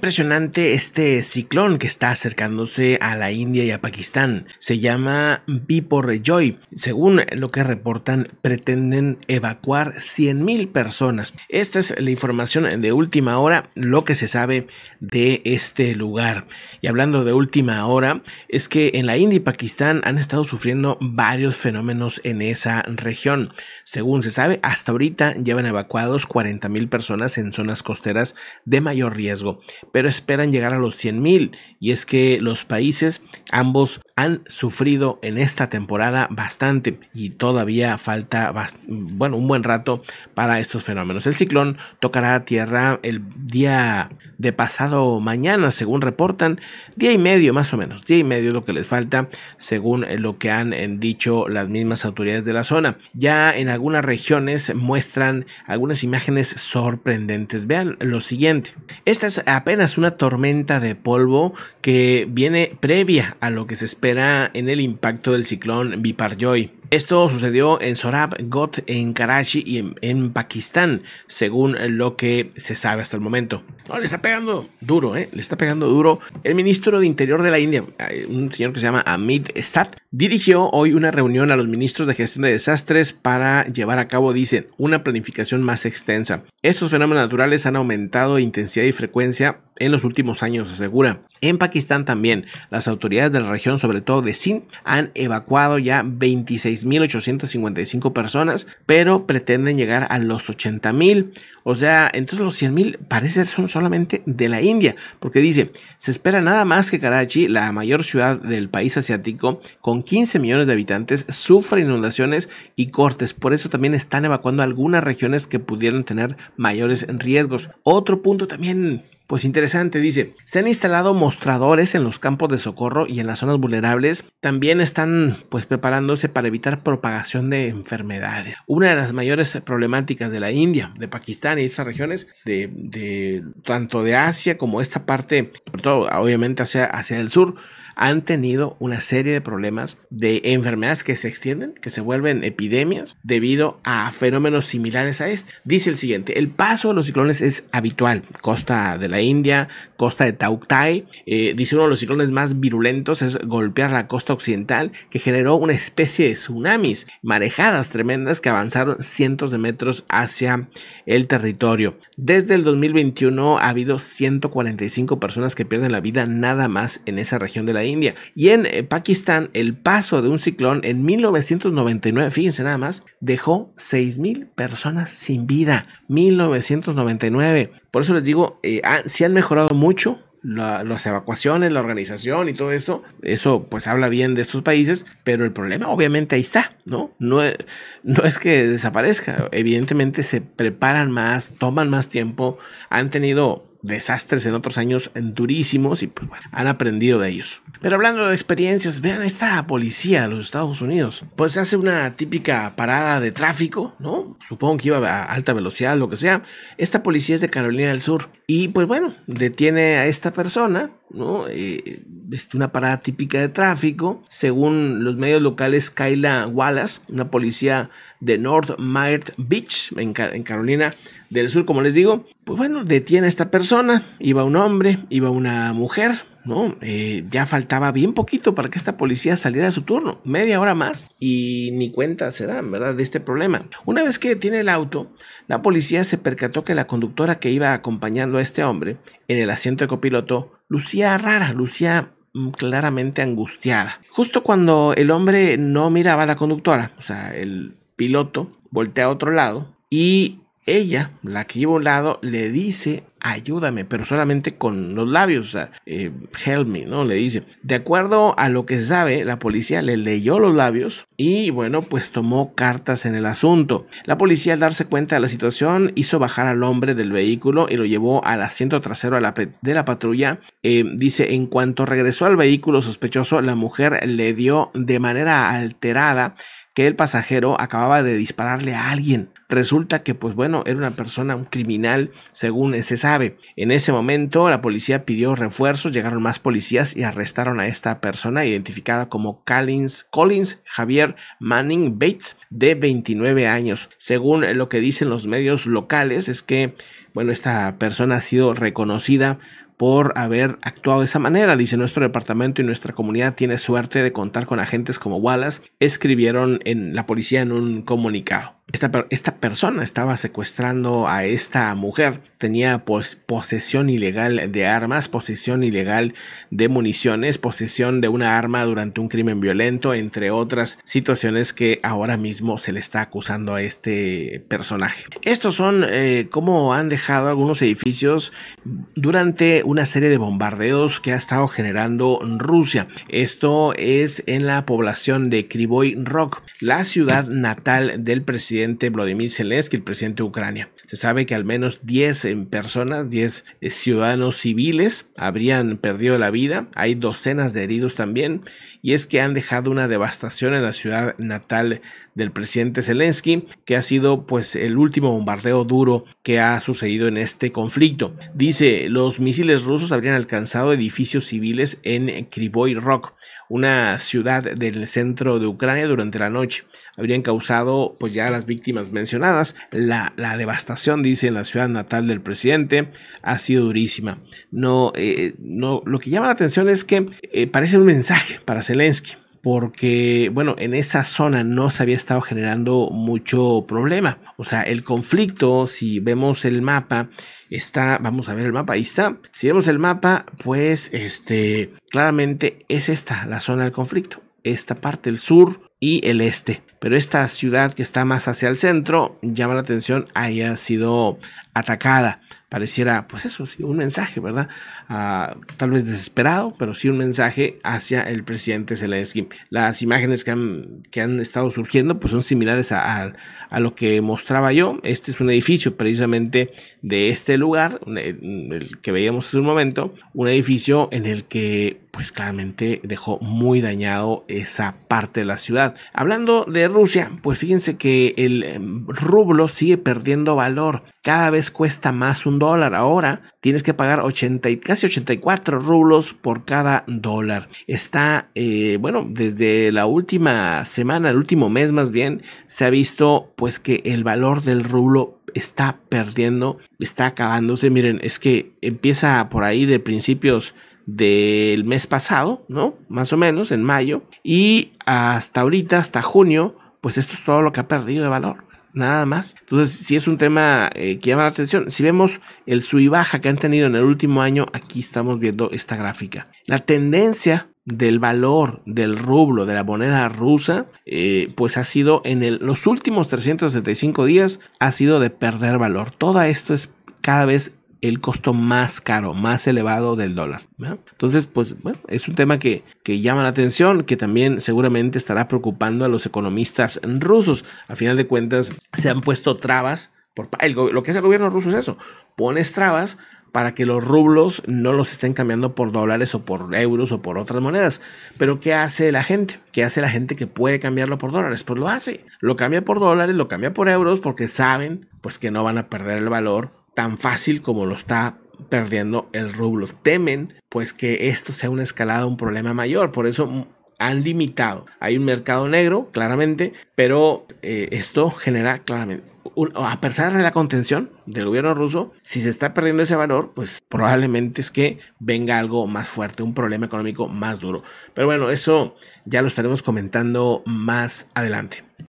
impresionante este ciclón que está acercándose a la India y a Pakistán. Se llama Rejoy. Según lo que reportan, pretenden evacuar 100.000 personas. Esta es la información de última hora, lo que se sabe de este lugar. Y hablando de última hora, es que en la India y Pakistán han estado sufriendo varios fenómenos en esa región. Según se sabe, hasta ahorita llevan evacuados 40.000 personas en zonas costeras de mayor riesgo pero esperan llegar a los 100 mil. Y es que los países, ambos han sufrido en esta temporada bastante y todavía falta, bueno, un buen rato para estos fenómenos. El ciclón tocará tierra el día de pasado mañana, según reportan, día y medio más o menos, día y medio lo que les falta, según lo que han eh, dicho las mismas autoridades de la zona. Ya en algunas regiones muestran algunas imágenes sorprendentes. Vean lo siguiente, esta es apenas una tormenta de polvo que viene previa a lo que se espera era en el impacto del ciclón Biparjoy. Esto sucedió en Sorab, Got, en Karachi y en, Pakistán, según lo que se sabe hasta el momento. le está pegando duro, ¿eh? Le está pegando duro. El ministro de Interior de la India, eh, un señor que se llama Amit Shah, dirigió hoy una reunión a los ministros de gestión de desastres para llevar a cabo, dicen, una planificación más extensa. Estos fenómenos naturales han aumentado de intensidad y frecuencia en los últimos años, asegura. En Pakistán también, las autoridades de la región, sobre todo de Sindh, han evacuado ya 26.855 personas, pero pretenden llegar a los 80.000. O sea, entonces los 100.000 parece son solamente de la India, porque dice, se espera nada más que Karachi, la mayor ciudad del país asiático, con 15 millones de habitantes, sufra inundaciones y cortes. Por eso también están evacuando algunas regiones que pudieran tener mayores riesgos. Otro punto también pues interesante, dice, se han instalado mostradores en los campos de socorro y en las zonas vulnerables. También están pues preparándose para evitar propagación de enfermedades. Una de las mayores problemáticas de la India, de Pakistán y estas regiones, de, tanto de Asia como esta parte, sobre todo obviamente hacia, hacia el sur, han tenido una serie de problemas de enfermedades que se extienden, que se vuelven epidemias debido a fenómenos similares a este. Dice el siguiente, el paso de los ciclones es habitual, costa de la India, costa de Tauktai, eh, dice uno de los ciclones más virulentos es golpear la costa occidental que generó una especie de tsunamis, marejadas tremendas que avanzaron cientos de metros hacia el territorio. Desde el 2021 ha habido 145 personas que pierden la vida nada más en esa región de la India India. Y en eh, Pakistán, el paso de un ciclón en 1999, fíjense nada más, dejó 6.000 personas sin vida. 1999. Por eso les digo, eh, ah, si han mejorado mucho las evacuaciones, la organización y todo eso, eso pues habla bien de estos países, pero el problema obviamente ahí está, ¿no? No, no es que desaparezca, evidentemente se preparan más, toman más tiempo, han tenido desastres en otros años durísimos y pues bueno, han aprendido de ellos. Pero hablando de experiencias, vean esta policía de los Estados Unidos. Pues hace una típica parada de tráfico, ¿no? Supongo que iba a alta velocidad, lo que sea. Esta policía es de Carolina del Sur. Y pues bueno, detiene a esta persona, ¿no? Eh, es una parada típica de tráfico. Según los medios locales, Kyla Wallace, una policía de North Myrtle Beach, en, en Carolina del Sur, como les digo, pues bueno, detiene a esta persona iba un hombre, iba una mujer, ¿no? Eh, ya faltaba bien poquito para que esta policía saliera de su turno, media hora más, y ni cuenta se dan, ¿verdad?, de este problema. Una vez que tiene el auto, la policía se percató que la conductora que iba acompañando a este hombre en el asiento de copiloto lucía rara, lucía mm, claramente angustiada. Justo cuando el hombre no miraba a la conductora, o sea, el piloto voltea a otro lado y ella, la que iba un lado, le dice, ayúdame, pero solamente con los labios, eh, help me, ¿no? Le dice. De acuerdo a lo que sabe, la policía le leyó los labios y, bueno, pues tomó cartas en el asunto. La policía, al darse cuenta de la situación, hizo bajar al hombre del vehículo y lo llevó al asiento trasero de la, patrulla. Eh, dice, en cuanto regresó al vehículo sospechoso, la mujer le dio de manera alterada que el pasajero acababa de dispararle a alguien. Resulta que, pues bueno, era una persona, un criminal, según se sabe. En ese momento la policía pidió refuerzos, llegaron más policías y arrestaron a esta persona identificada como Collins, Collins Javier Manning Bates, de 29 años. Según lo que dicen los medios locales, es que, bueno, esta persona ha sido reconocida por haber actuado de esa manera. Dice, nuestro departamento y nuestra comunidad tiene suerte de contar con agentes como Wallace, escribieron en la policía en un comunicado. Esta, persona estaba secuestrando a esta mujer, tenía posesión ilegal de armas, posesión ilegal de municiones, posesión de una arma durante un crimen violento, entre otras situaciones que ahora mismo se le está acusando a este personaje. Estos son eh, como han dejado algunos edificios durante una serie de bombardeos que ha estado generando Rusia. Esto es en la población de Krivoy Rock, la ciudad natal del presidente presidente Vladimir Zelensky, el presidente de Ucrania. Se sabe que al menos 10 eh, personas, 10 eh, ciudadanos civiles habrían perdido la vida. Hay docenas de heridos también. Y es que han dejado una devastación en la ciudad natal del presidente Zelensky, que ha sido pues el último bombardeo duro que ha sucedido en este conflicto. Dice, los misiles rusos habrían alcanzado edificios civiles en Krivoy una ciudad del centro de Ucrania durante la noche. Habrían causado, pues ya las víctimas mencionadas, la, la devastación, dice, en la ciudad natal del presidente, ha sido durísima. No, eh, no, lo que llama la atención es que eh, parece un mensaje para Zelensky porque, bueno, en esa zona no se había estado generando mucho problema. O sea, el conflicto, si vemos el mapa, está, vamos a ver el mapa, ahí está. Si vemos el mapa, pues, este, claramente es esta la zona del conflicto. Esta parte, el sur y el este pero esta ciudad que está más hacia el centro llama la atención, haya sido atacada. Pareciera, pues eso, sí, un mensaje, ¿verdad? Ah, tal vez desesperado, pero sí un mensaje hacia el presidente Zelensky. Las imágenes que han, estado surgiendo, pues son similares a, a, lo que mostraba yo. Este es un edificio precisamente de este lugar, el que veíamos hace un momento, un edificio en el que, pues claramente dejó muy dañado esa parte de la ciudad. Hablando de Rusia, pues fíjense que el eh, rublo sigue perdiendo valor. Cada vez cuesta más un dólar. Ahora tienes que pagar 80 y casi 84 rublos por cada dólar. Está, eh, bueno, desde la última semana, el último mes más bien, se ha visto pues que el valor del rublo está perdiendo, está acabándose. Miren, es que empieza por ahí de principios del mes pasado, ¿no? Más o menos, en mayo. Y hasta ahorita, hasta junio, pues esto es todo lo que ha perdido de valor. Nada más. Entonces, si es un tema eh, que llama la atención, si vemos el sub baja que han tenido en el último año, aquí estamos viendo esta gráfica. La tendencia del valor del rublo de la moneda rusa, eh, pues ha sido en los últimos 365 días, ha sido de perder valor. Todo esto es cada vez el costo más caro, más elevado del dólar. Entonces, pues bueno, es un tema que, llama la atención, que también seguramente estará preocupando a los economistas rusos. A final de cuentas, se han puesto trabas, por, lo que hace el gobierno ruso es eso, pones trabas para que los rublos no los estén cambiando por dólares o por euros o por otras monedas. Pero ¿qué hace la gente? ¿Qué hace la gente que puede cambiarlo por dólares? Pues lo hace. Lo cambia por dólares, lo cambia por euros porque saben pues que no van a perder el valor tan fácil como lo está perdiendo el rublo. Temen pues que esto sea una escalada, un problema mayor. Por eso han limitado. Hay un mercado negro, claramente, pero eh, esto genera claramente a pesar de la contención del gobierno ruso, si se está perdiendo ese valor, pues probablemente es que venga algo más fuerte, un problema económico más duro. Pero bueno, eso ya lo estaremos comentando más adelante.